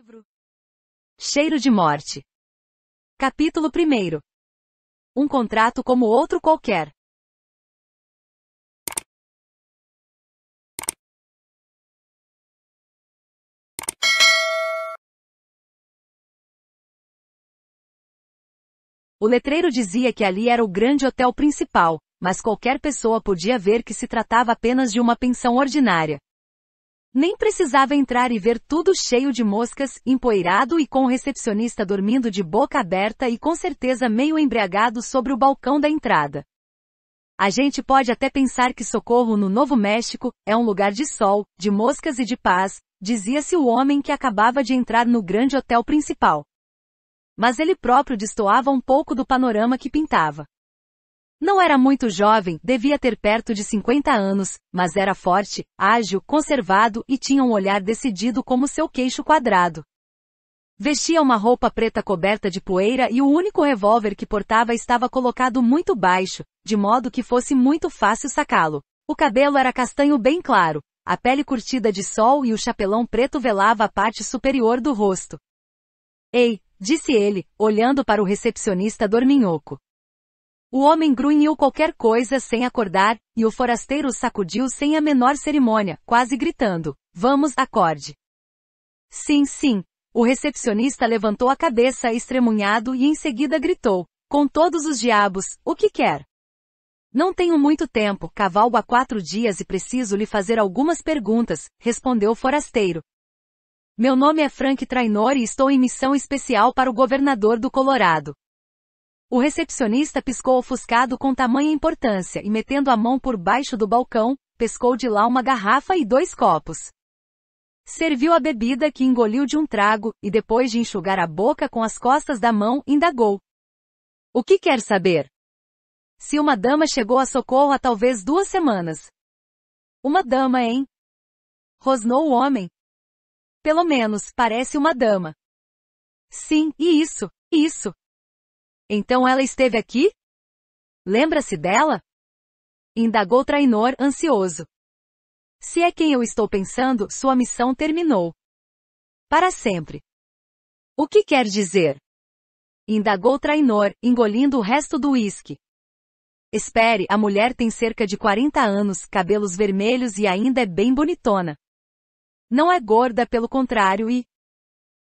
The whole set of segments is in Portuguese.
livro Cheiro de Morte. Capítulo 1 Um contrato como outro qualquer. O letreiro dizia que ali era o grande hotel principal, mas qualquer pessoa podia ver que se tratava apenas de uma pensão ordinária. Nem precisava entrar e ver tudo cheio de moscas, empoeirado e com o recepcionista dormindo de boca aberta e com certeza meio embriagado sobre o balcão da entrada. A gente pode até pensar que Socorro no Novo México é um lugar de sol, de moscas e de paz, dizia-se o homem que acabava de entrar no grande hotel principal. Mas ele próprio destoava um pouco do panorama que pintava. Não era muito jovem, devia ter perto de 50 anos, mas era forte, ágil, conservado e tinha um olhar decidido como seu queixo quadrado. Vestia uma roupa preta coberta de poeira e o único revólver que portava estava colocado muito baixo, de modo que fosse muito fácil sacá-lo. O cabelo era castanho bem claro, a pele curtida de sol e o chapelão preto velava a parte superior do rosto. Ei, disse ele, olhando para o recepcionista dorminhoco. O homem grunhiu qualquer coisa sem acordar, e o forasteiro sacudiu sem a menor cerimônia, quase gritando: Vamos, acorde. Sim, sim. O recepcionista levantou a cabeça estremunhado e em seguida gritou: Com todos os diabos, o que quer? Não tenho muito tempo, cavalgo há quatro dias e preciso lhe fazer algumas perguntas, respondeu o forasteiro. Meu nome é Frank Trainor e estou em missão especial para o governador do Colorado. O recepcionista piscou ofuscado com tamanha importância e metendo a mão por baixo do balcão, pescou de lá uma garrafa e dois copos. Serviu a bebida que engoliu de um trago e depois de enxugar a boca com as costas da mão, indagou. O que quer saber? Se uma dama chegou a socorro há talvez duas semanas. Uma dama, hein? Rosnou o homem. Pelo menos, parece uma dama. Sim, e isso, isso, então ela esteve aqui? Lembra-se dela? Indagou Trainor, ansioso. Se é quem eu estou pensando, sua missão terminou. Para sempre. O que quer dizer? Indagou Trainor, engolindo o resto do uísque. Espere, a mulher tem cerca de 40 anos, cabelos vermelhos e ainda é bem bonitona. Não é gorda, pelo contrário, e.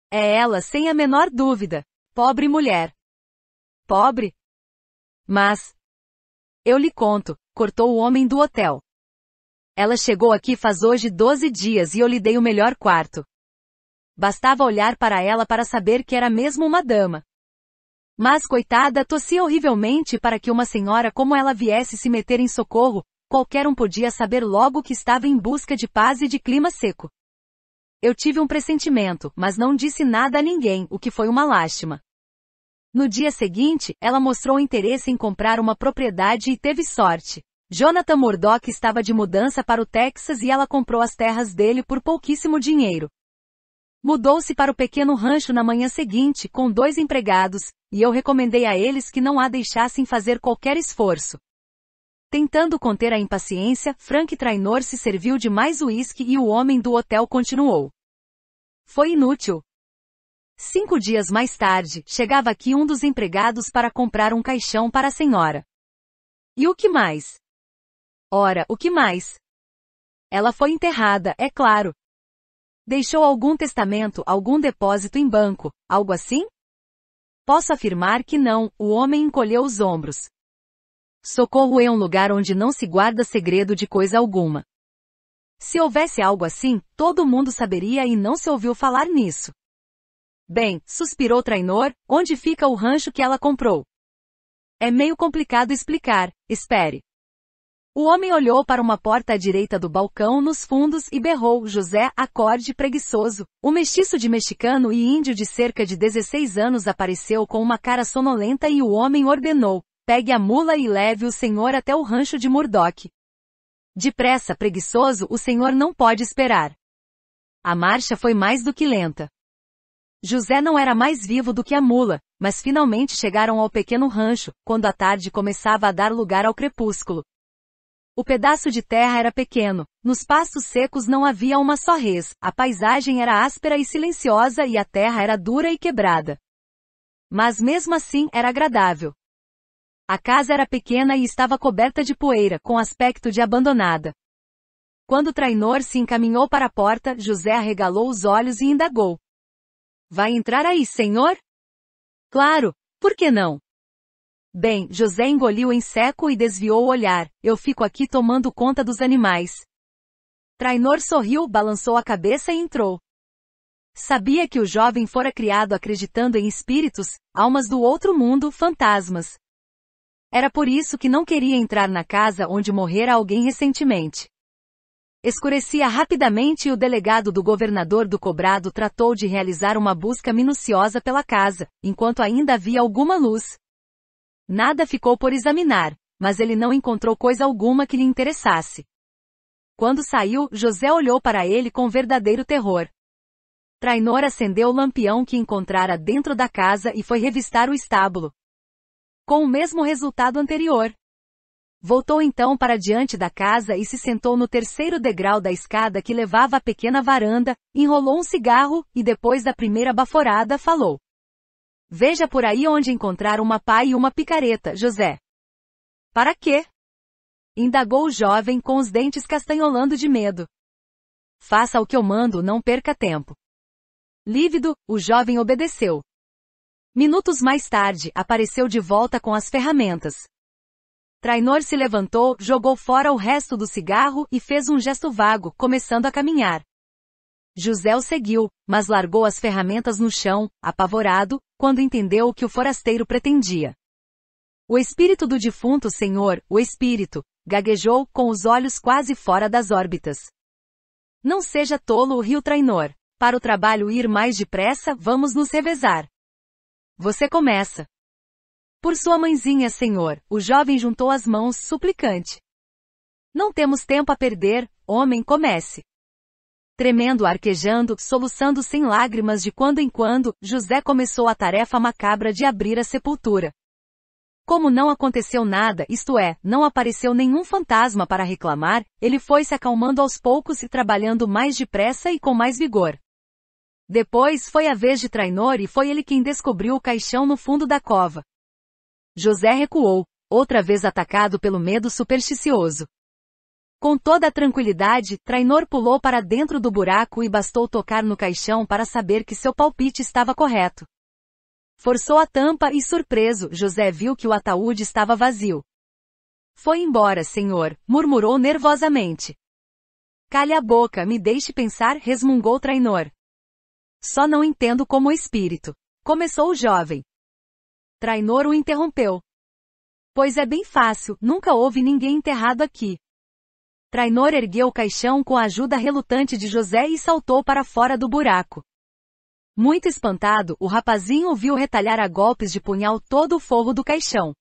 É ela, sem a menor dúvida. Pobre mulher. Pobre. Mas. Eu lhe conto, cortou o homem do hotel. Ela chegou aqui faz hoje 12 dias e eu lhe dei o melhor quarto. Bastava olhar para ela para saber que era mesmo uma dama. Mas coitada, tossia horrivelmente para que uma senhora como ela viesse se meter em socorro, qualquer um podia saber logo que estava em busca de paz e de clima seco. Eu tive um pressentimento, mas não disse nada a ninguém, o que foi uma lástima. No dia seguinte, ela mostrou interesse em comprar uma propriedade e teve sorte. Jonathan Murdoch estava de mudança para o Texas e ela comprou as terras dele por pouquíssimo dinheiro. Mudou-se para o pequeno rancho na manhã seguinte, com dois empregados, e eu recomendei a eles que não a deixassem fazer qualquer esforço. Tentando conter a impaciência, Frank Trainor se serviu de mais uísque e o homem do hotel continuou. Foi inútil. Cinco dias mais tarde, chegava aqui um dos empregados para comprar um caixão para a senhora. E o que mais? Ora, o que mais? Ela foi enterrada, é claro. Deixou algum testamento, algum depósito em banco, algo assim? Posso afirmar que não, o homem encolheu os ombros. Socorro é um lugar onde não se guarda segredo de coisa alguma. Se houvesse algo assim, todo mundo saberia e não se ouviu falar nisso. Bem, suspirou Trainor, onde fica o rancho que ela comprou? É meio complicado explicar, espere. O homem olhou para uma porta à direita do balcão nos fundos e berrou, José, acorde preguiçoso. O mestiço de mexicano e índio de cerca de 16 anos apareceu com uma cara sonolenta e o homem ordenou, pegue a mula e leve o senhor até o rancho de Murdoch. Depressa, preguiçoso, o senhor não pode esperar. A marcha foi mais do que lenta. José não era mais vivo do que a mula, mas finalmente chegaram ao pequeno rancho, quando a tarde começava a dar lugar ao crepúsculo. O pedaço de terra era pequeno, nos pastos secos não havia uma só res, a paisagem era áspera e silenciosa e a terra era dura e quebrada. Mas mesmo assim era agradável. A casa era pequena e estava coberta de poeira, com aspecto de abandonada. Quando Trainor se encaminhou para a porta, José arregalou os olhos e indagou. Vai entrar aí, senhor? Claro, por que não? Bem, José engoliu em seco e desviou o olhar. Eu fico aqui tomando conta dos animais. Trainor sorriu, balançou a cabeça e entrou. Sabia que o jovem fora criado acreditando em espíritos, almas do outro mundo, fantasmas. Era por isso que não queria entrar na casa onde morrera alguém recentemente. Escurecia rapidamente e o delegado do governador do cobrado tratou de realizar uma busca minuciosa pela casa, enquanto ainda havia alguma luz. Nada ficou por examinar, mas ele não encontrou coisa alguma que lhe interessasse. Quando saiu, José olhou para ele com verdadeiro terror. Trainor acendeu o lampião que encontrara dentro da casa e foi revistar o estábulo. Com o mesmo resultado anterior. Voltou então para diante da casa e se sentou no terceiro degrau da escada que levava à pequena varanda, enrolou um cigarro e depois da primeira baforada falou. Veja por aí onde encontrar uma pá e uma picareta, José. Para quê? Indagou o jovem com os dentes castanholando de medo. Faça o que eu mando, não perca tempo. Lívido, o jovem obedeceu. Minutos mais tarde, apareceu de volta com as ferramentas. Trainor se levantou, jogou fora o resto do cigarro e fez um gesto vago, começando a caminhar. José o seguiu, mas largou as ferramentas no chão, apavorado, quando entendeu o que o forasteiro pretendia. O espírito do defunto senhor, o espírito, gaguejou, com os olhos quase fora das órbitas. Não seja tolo, Rio Trainor. Para o trabalho ir mais depressa, vamos nos revezar. Você começa. Por sua mãezinha, Senhor, o jovem juntou as mãos, suplicante. Não temos tempo a perder, homem, comece. Tremendo, arquejando, soluçando sem lágrimas de quando em quando, José começou a tarefa macabra de abrir a sepultura. Como não aconteceu nada, isto é, não apareceu nenhum fantasma para reclamar, ele foi se acalmando aos poucos e trabalhando mais depressa e com mais vigor. Depois foi a vez de Trainor e foi ele quem descobriu o caixão no fundo da cova. José recuou, outra vez atacado pelo medo supersticioso. Com toda a tranquilidade, Trainor pulou para dentro do buraco e bastou tocar no caixão para saber que seu palpite estava correto. Forçou a tampa e, surpreso, José viu que o ataúde estava vazio. Foi embora, senhor, murmurou nervosamente. Calha a boca, me deixe pensar, resmungou Trainor. Só não entendo como espírito. Começou o jovem. Trainor o interrompeu. Pois é bem fácil, nunca houve ninguém enterrado aqui. Trainor ergueu o caixão com a ajuda relutante de José e saltou para fora do buraco. Muito espantado, o rapazinho ouviu retalhar a golpes de punhal todo o forro do caixão.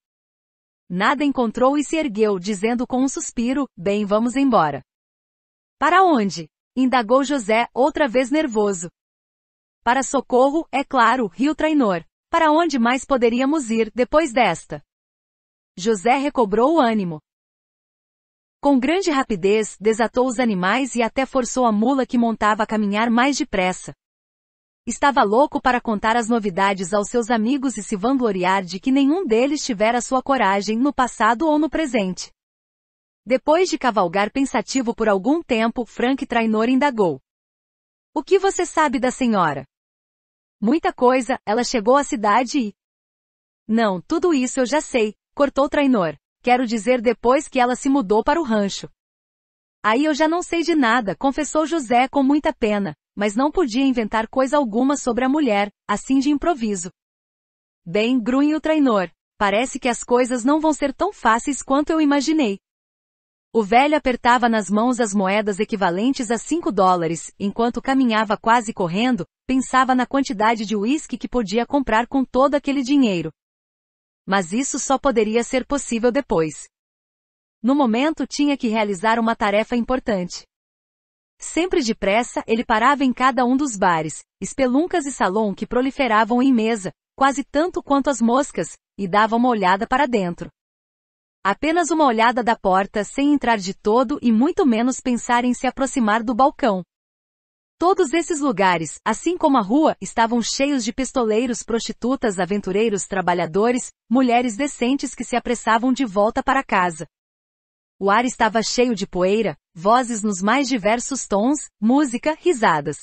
Nada encontrou e se ergueu, dizendo com um suspiro, bem vamos embora. Para onde? Indagou José, outra vez nervoso. Para socorro, é claro, riu trainor. Para onde mais poderíamos ir depois desta? José recobrou o ânimo. Com grande rapidez, desatou os animais e até forçou a mula que montava a caminhar mais depressa. Estava louco para contar as novidades aos seus amigos e se vangloriar de que nenhum deles tivera sua coragem no passado ou no presente. Depois de cavalgar pensativo por algum tempo, Frank Trainor indagou. O que você sabe da senhora? Muita coisa, ela chegou à cidade e... Não, tudo isso eu já sei, cortou Trainor. Quero dizer depois que ela se mudou para o rancho. Aí eu já não sei de nada, confessou José com muita pena, mas não podia inventar coisa alguma sobre a mulher, assim de improviso. Bem, grunhe o trainor. Parece que as coisas não vão ser tão fáceis quanto eu imaginei. O velho apertava nas mãos as moedas equivalentes a cinco dólares, enquanto caminhava quase correndo, pensava na quantidade de uísque que podia comprar com todo aquele dinheiro. Mas isso só poderia ser possível depois. No momento tinha que realizar uma tarefa importante. Sempre depressa, ele parava em cada um dos bares, espeluncas e salão que proliferavam em mesa, quase tanto quanto as moscas, e dava uma olhada para dentro. Apenas uma olhada da porta sem entrar de todo e muito menos pensar em se aproximar do balcão. Todos esses lugares, assim como a rua, estavam cheios de pistoleiros, prostitutas, aventureiros, trabalhadores, mulheres decentes que se apressavam de volta para casa. O ar estava cheio de poeira, vozes nos mais diversos tons, música, risadas.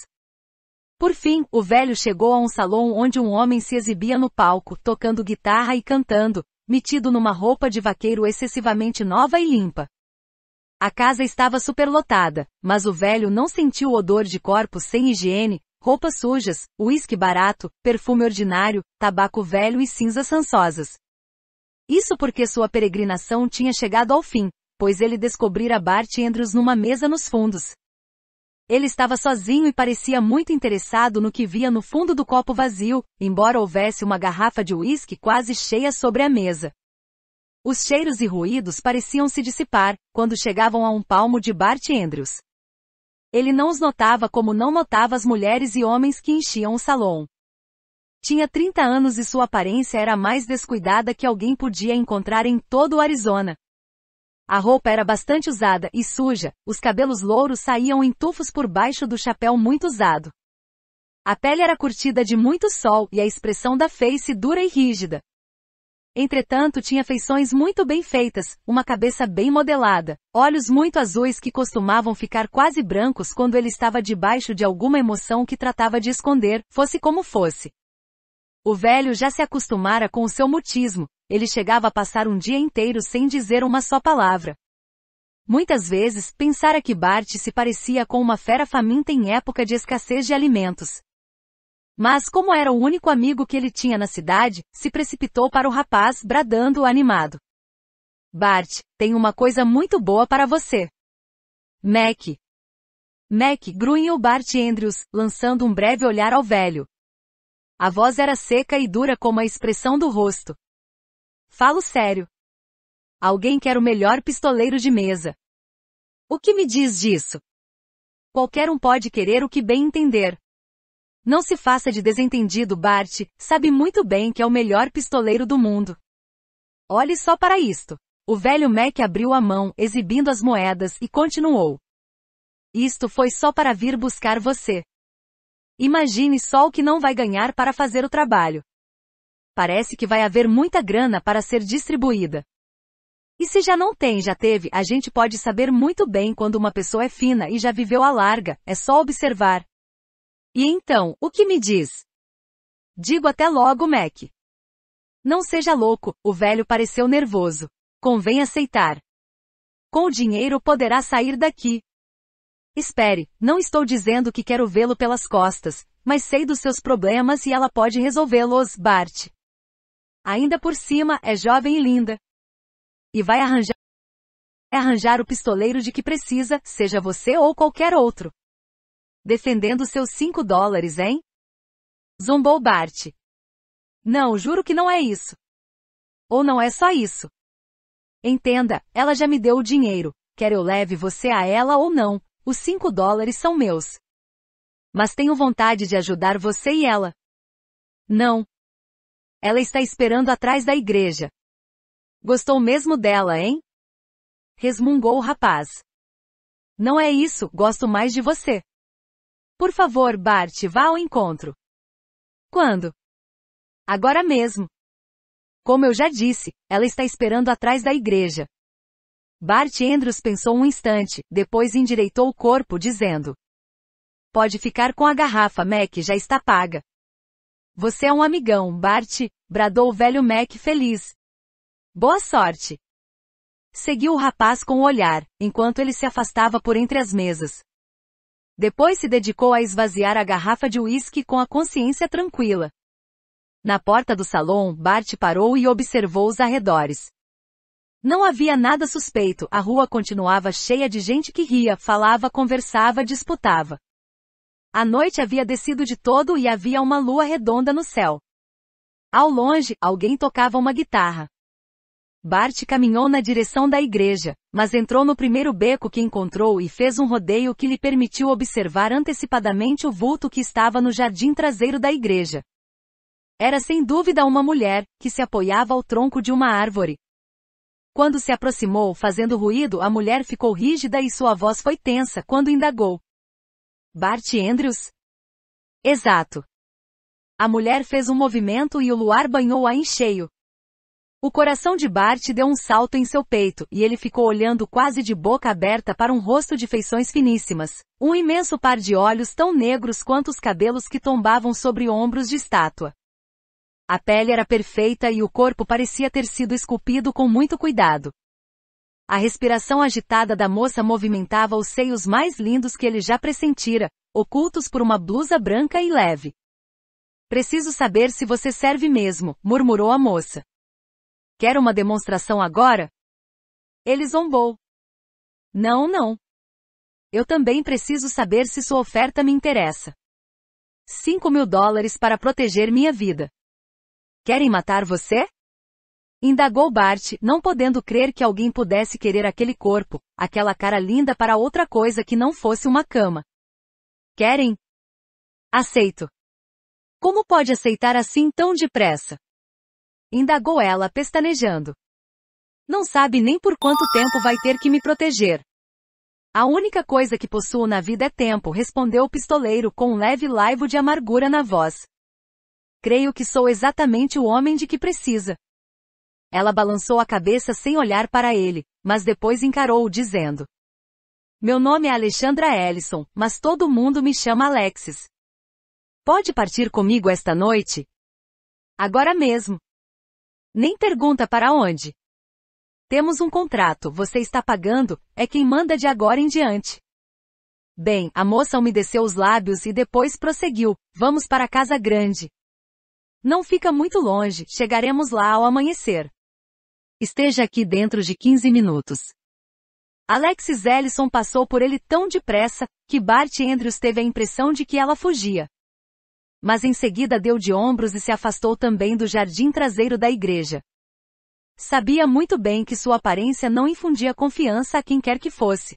Por fim, o velho chegou a um salão onde um homem se exibia no palco, tocando guitarra e cantando, metido numa roupa de vaqueiro excessivamente nova e limpa. A casa estava superlotada, mas o velho não sentiu o odor de corpos sem higiene, roupas sujas, uísque barato, perfume ordinário, tabaco velho e cinzas rançosas. Isso porque sua peregrinação tinha chegado ao fim, pois ele descobrira Bart e Andrews numa mesa nos fundos, ele estava sozinho e parecia muito interessado no que via no fundo do copo vazio, embora houvesse uma garrafa de uísque quase cheia sobre a mesa. Os cheiros e ruídos pareciam se dissipar, quando chegavam a um palmo de Bart Andrews. Ele não os notava como não notava as mulheres e homens que enchiam o salão. Tinha 30 anos e sua aparência era mais descuidada que alguém podia encontrar em todo o Arizona, a roupa era bastante usada e suja, os cabelos louros saíam em tufos por baixo do chapéu muito usado. A pele era curtida de muito sol e a expressão da face dura e rígida. Entretanto, tinha feições muito bem feitas, uma cabeça bem modelada, olhos muito azuis que costumavam ficar quase brancos quando ele estava debaixo de alguma emoção que tratava de esconder, fosse como fosse. O velho já se acostumara com o seu mutismo, ele chegava a passar um dia inteiro sem dizer uma só palavra. Muitas vezes, pensara que Bart se parecia com uma fera faminta em época de escassez de alimentos. Mas como era o único amigo que ele tinha na cidade, se precipitou para o rapaz, bradando animado. Bart, tem uma coisa muito boa para você. Mac. Mac grunhiu Bart Andrews, lançando um breve olhar ao velho. A voz era seca e dura como a expressão do rosto, Falo sério. Alguém quer o melhor pistoleiro de mesa. O que me diz disso? Qualquer um pode querer o que bem entender. Não se faça de desentendido, Bart, sabe muito bem que é o melhor pistoleiro do mundo. Olhe só para isto. O velho Mac abriu a mão, exibindo as moedas, e continuou. Isto foi só para vir buscar você. Imagine só o que não vai ganhar para fazer o trabalho parece que vai haver muita grana para ser distribuída. E se já não tem, já teve, a gente pode saber muito bem quando uma pessoa é fina e já viveu a larga, é só observar. E então, o que me diz? Digo até logo, Mac. Não seja louco, o velho pareceu nervoso. Convém aceitar. Com o dinheiro poderá sair daqui. Espere, não estou dizendo que quero vê-lo pelas costas, mas sei dos seus problemas e ela pode resolvê-los, Bart. Ainda por cima, é jovem e linda. E vai arranjar arranjar o pistoleiro de que precisa, seja você ou qualquer outro. Defendendo seus cinco dólares, hein? Zombou Bart. Não, juro que não é isso. Ou não é só isso. Entenda, ela já me deu o dinheiro, quer eu leve você a ela ou não, os cinco dólares são meus. Mas tenho vontade de ajudar você e ela. Não, ela está esperando atrás da igreja. Gostou mesmo dela, hein? Resmungou o rapaz. Não é isso, gosto mais de você. Por favor, Bart, vá ao encontro. Quando? Agora mesmo. Como eu já disse, ela está esperando atrás da igreja. Bart Andrews pensou um instante, depois endireitou o corpo, dizendo: Pode ficar com a garrafa, Mac já está paga. Você é um amigão, Bart, bradou o velho Mac feliz. Boa sorte! Seguiu o rapaz com o olhar, enquanto ele se afastava por entre as mesas. Depois se dedicou a esvaziar a garrafa de uísque com a consciência tranquila. Na porta do salão, Bart parou e observou os arredores. Não havia nada suspeito, a rua continuava cheia de gente que ria, falava, conversava, disputava. A noite havia descido de todo e havia uma lua redonda no céu. Ao longe, alguém tocava uma guitarra. Bart caminhou na direção da igreja, mas entrou no primeiro beco que encontrou e fez um rodeio que lhe permitiu observar antecipadamente o vulto que estava no jardim traseiro da igreja. Era sem dúvida uma mulher, que se apoiava ao tronco de uma árvore. Quando se aproximou, fazendo ruído, a mulher ficou rígida e sua voz foi tensa quando indagou: Bart Andrews? Exato. A mulher fez um movimento e o luar banhou-a em cheio. O coração de Bart deu um salto em seu peito, e ele ficou olhando quase de boca aberta para um rosto de feições finíssimas, um imenso par de olhos tão negros quanto os cabelos que tombavam sobre ombros de estátua. A pele era perfeita e o corpo parecia ter sido esculpido com muito cuidado. A respiração agitada da moça movimentava os seios mais lindos que ele já pressentira, ocultos por uma blusa branca e leve. Preciso saber se você serve mesmo, murmurou a moça. Quer uma demonstração agora? Ele zombou. Não, não. Eu também preciso saber se sua oferta me interessa. Cinco mil dólares para proteger minha vida. Querem matar você? Indagou Bart, não podendo crer que alguém pudesse querer aquele corpo, aquela cara linda para outra coisa que não fosse uma cama. Querem? Aceito. Como pode aceitar assim tão depressa? Indagou ela, pestanejando. Não sabe nem por quanto tempo vai ter que me proteger. A única coisa que possuo na vida é tempo, respondeu o pistoleiro com um leve laivo de amargura na voz. Creio que sou exatamente o homem de que precisa. Ela balançou a cabeça sem olhar para ele, mas depois encarou-o dizendo. Meu nome é Alexandra Ellison, mas todo mundo me chama Alexis. Pode partir comigo esta noite? Agora mesmo. Nem pergunta para onde. Temos um contrato, você está pagando, é quem manda de agora em diante. Bem, a moça umedeceu os lábios e depois prosseguiu, vamos para a casa grande. Não fica muito longe, chegaremos lá ao amanhecer. Esteja aqui dentro de 15 minutos. Alexis Ellison passou por ele tão depressa, que Bart Andrews teve a impressão de que ela fugia. Mas em seguida deu de ombros e se afastou também do jardim traseiro da igreja. Sabia muito bem que sua aparência não infundia confiança a quem quer que fosse.